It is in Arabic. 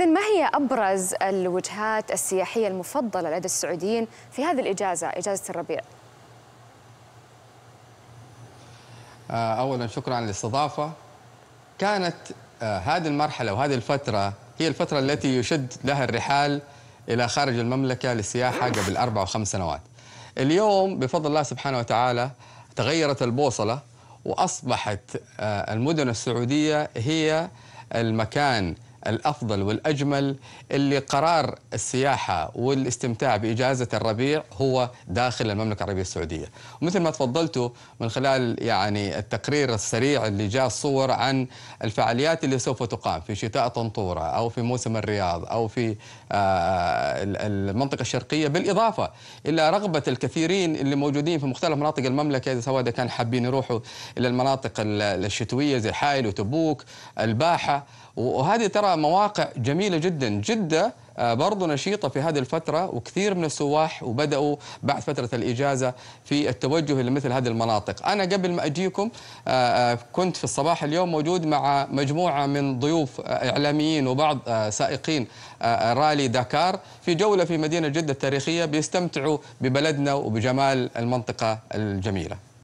إذن ما هي أبرز الوجهات السياحية المفضلة لدى السعوديين في هذه الإجازة إجازة الربيع؟ آه، أولا شكرا على الاستضافة كانت آه، هذه المرحلة وهذه الفترة هي الفترة التي يشد لها الرحال إلى خارج المملكة للسياحة قبل أربع وخمس سنوات اليوم بفضل الله سبحانه وتعالى تغيرت البوصلة وأصبحت آه، المدن السعودية هي المكان الأفضل والأجمل اللي قرار السياحة والاستمتاع بإجازة الربيع هو داخل المملكة العربية السعودية ومثل ما تفضلتوا من خلال يعني التقرير السريع اللي جاء الصور عن الفعاليات اللي سوف تقام في شتاء طنطورة أو في موسم الرياض أو في آه، المنطقة الشرقية بالإضافة إلى رغبة الكثيرين اللي موجودين في مختلف مناطق المملكة سواء كان حابين يروحوا إلى المناطق الشتوية زي حائل وتبوك الباحة وهذه ترى مواقع جميلة جدا جدة آه، برضو نشيطة في هذه الفترة وكثير من السواح وبدأوا بعد فترة الإجازة في التوجه لمثل هذه المناطق أنا قبل ما أجيكم آه، آه، كنت في الصباح اليوم موجود مع مجموعة من ضيوف إعلاميين وبعض سائقين رالي داكار في جولة في مدينة جدة التاريخية بيستمتعوا ببلدنا وبجمال المنطقة الجميلة